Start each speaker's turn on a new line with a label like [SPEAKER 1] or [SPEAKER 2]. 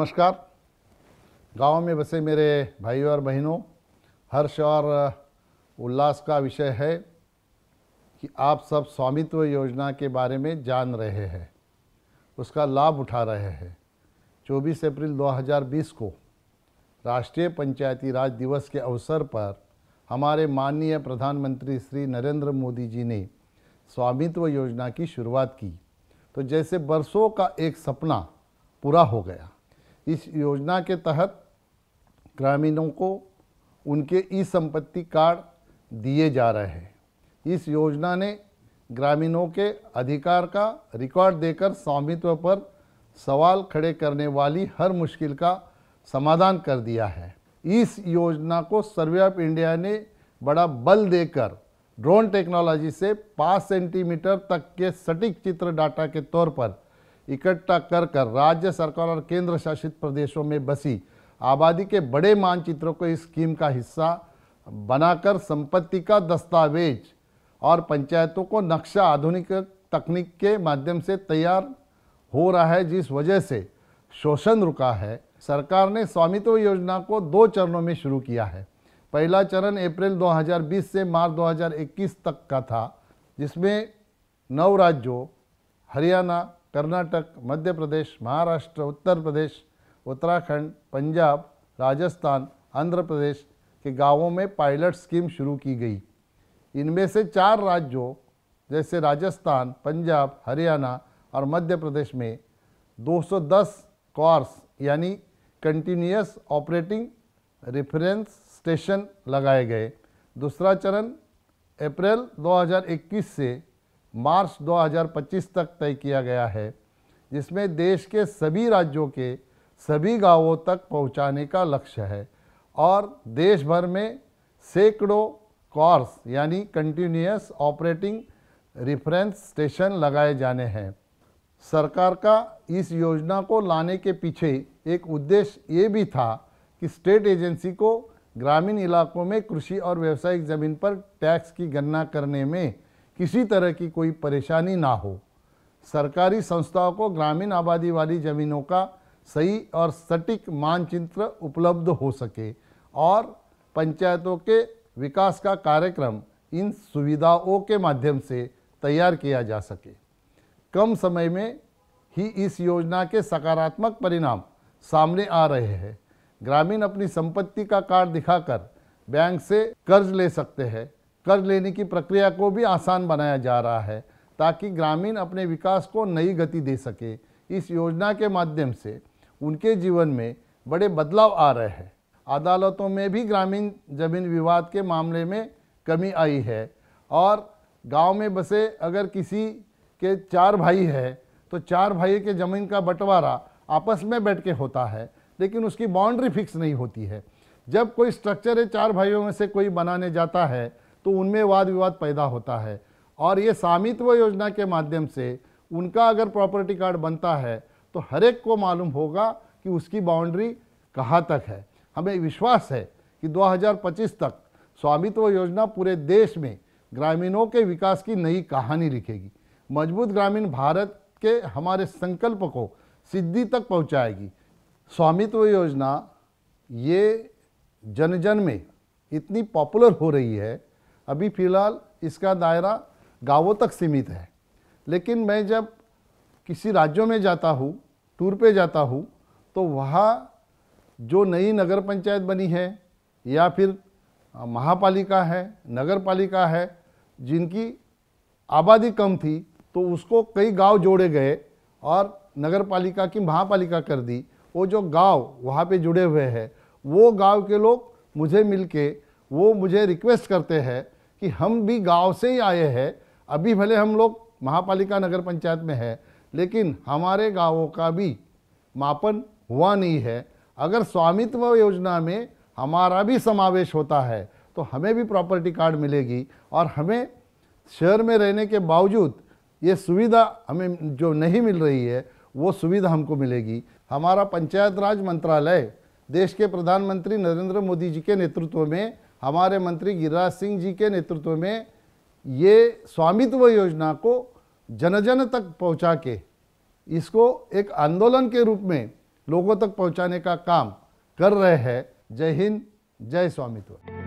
[SPEAKER 1] नमस्कार गांव में बसे मेरे भाई और बहनों हर्ष और उल्लास का विषय है कि आप सब स्वामित्व योजना के बारे में जान रहे हैं उसका लाभ उठा रहे हैं 24 अप्रैल 2020 को राष्ट्रीय पंचायती राज दिवस के अवसर पर हमारे माननीय प्रधानमंत्री श्री नरेंद्र मोदी जी ने स्वामित्व योजना की शुरुआत की तो जैसे बरसों का एक सपना पूरा हो गया इस योजना के तहत ग्रामीणों को उनके ई संपत्ति कार्ड दिए जा रहे हैं इस योजना ने ग्रामीणों के अधिकार का रिकॉर्ड देकर स्वामित्व पर सवाल खड़े करने वाली हर मुश्किल का समाधान कर दिया है इस योजना को सर्वे ऑफ इंडिया ने बड़ा बल देकर ड्रोन टेक्नोलॉजी से पाँच सेंटीमीटर तक के सटीक चित्र डाटा के तौर पर इकट्ठा कर कर राज्य सरकार और केंद्र शासित प्रदेशों में बसी आबादी के बड़े मानचित्रों को इस स्कीम का हिस्सा बनाकर संपत्ति का दस्तावेज और पंचायतों को नक्शा आधुनिक तकनीक के माध्यम से तैयार हो रहा है जिस वजह से शोषण रुका है सरकार ने स्वामित्व योजना को दो चरणों में शुरू किया है पहला चरण अप्रैल 2020 से मार्च 2021 तक का था जिसमें नौ राज्यों हरियाणा कर्नाटक मध्य प्रदेश महाराष्ट्र उत्तर प्रदेश उत्तराखंड पंजाब राजस्थान आंध्र प्रदेश के गांवों में पायलट स्कीम शुरू की गई इनमें से चार राज्यों जैसे राजस्थान पंजाब हरियाणा और मध्य प्रदेश में 210 कॉर्स यानी कंटिन्यूस ऑपरेटिंग रेफरेंस स्टेशन लगाए गए दूसरा चरण अप्रैल 2021 से मार्च 2025 तक तय किया गया है जिसमें देश के सभी राज्यों के सभी गांवों तक पहुंचाने का लक्ष्य है और देश भर में सैकड़ों कॉर्स यानी कंटिन्यूस ऑपरेटिंग रिफरेंस स्टेशन लगाए जाने हैं सरकार का इस योजना को लाने के पीछे एक उद्देश्य ये भी था कि स्टेट एजेंसी को ग्रामीण इलाकों में कृषि और व्यावसायिक ज़मीन पर टैक्स की गणना करने में किसी तरह की कोई परेशानी ना हो सरकारी संस्थाओं को ग्रामीण आबादी वाली ज़मीनों का सही और सटीक मानचित्र उपलब्ध हो सके और पंचायतों के विकास का कार्यक्रम इन सुविधाओं के माध्यम से तैयार किया जा सके कम समय में ही इस योजना के सकारात्मक परिणाम सामने आ रहे हैं ग्रामीण अपनी संपत्ति का कार्ड दिखाकर बैंक से कर्ज ले सकते हैं कर्ज लेने की प्रक्रिया को भी आसान बनाया जा रहा है ताकि ग्रामीण अपने विकास को नई गति दे सके इस योजना के माध्यम से उनके जीवन में बड़े बदलाव आ रहे हैं अदालतों में भी ग्रामीण जमीन विवाद के मामले में कमी आई है और गांव में बसे अगर किसी के चार भाई है तो चार भाई के ज़मीन का बंटवारा आपस में बैठ के होता है लेकिन उसकी बाउंड्री फिक्स नहीं होती है जब कोई स्ट्रक्चर है चार भाइयों में से कोई बनाने जाता है तो उनमें वाद विवाद पैदा होता है और ये स्वामित्व योजना के माध्यम से उनका अगर प्रॉपर्टी कार्ड बनता है तो हर एक को मालूम होगा कि उसकी बाउंड्री कहाँ तक है हमें विश्वास है कि 2025 तक स्वामित्व योजना पूरे देश में ग्रामीणों के विकास की नई कहानी लिखेगी मजबूत ग्रामीण भारत के हमारे संकल्प को सिद्धि तक पहुँचाएगी स्वामित्व योजना ये जन जन में इतनी पॉपुलर हो रही है अभी फ़िलहाल इसका दायरा गांवों तक सीमित है लेकिन मैं जब किसी राज्यों में जाता हूँ टूर पे जाता हूँ तो वहाँ जो नई नगर पंचायत बनी है या फिर महापालिका है नगर पालिका है जिनकी आबादी कम थी तो उसको कई गांव जोड़े गए और नगर पालिका की महापालिका कर दी वो जो गांव वहाँ पे जुड़े हुए हैं वो गांव के लोग मुझे मिलके वो मुझे रिक्वेस्ट करते हैं कि हम भी गांव से ही आए हैं अभी भले हम लोग महापालिका नगर पंचायत में है लेकिन हमारे गांवों का भी मापन हुआ नहीं है अगर स्वामित्व योजना में हमारा भी समावेश होता है तो हमें भी प्रॉपर्टी कार्ड मिलेगी और हमें शहर में रहने के बावजूद ये सुविधा हमें जो नहीं मिल रही है वो सुविधा हमको मिलेगी हमारा पंचायत राज मंत्रालय देश के प्रधानमंत्री नरेंद्र मोदी जी के नेतृत्व में हमारे मंत्री गिरिराज सिंह जी के नेतृत्व में ये स्वामित्व योजना को जन जन तक पहुंचा के इसको एक आंदोलन के रूप में लोगों तक पहुंचाने का काम कर रहे हैं जय हिंद जय स्वामित्व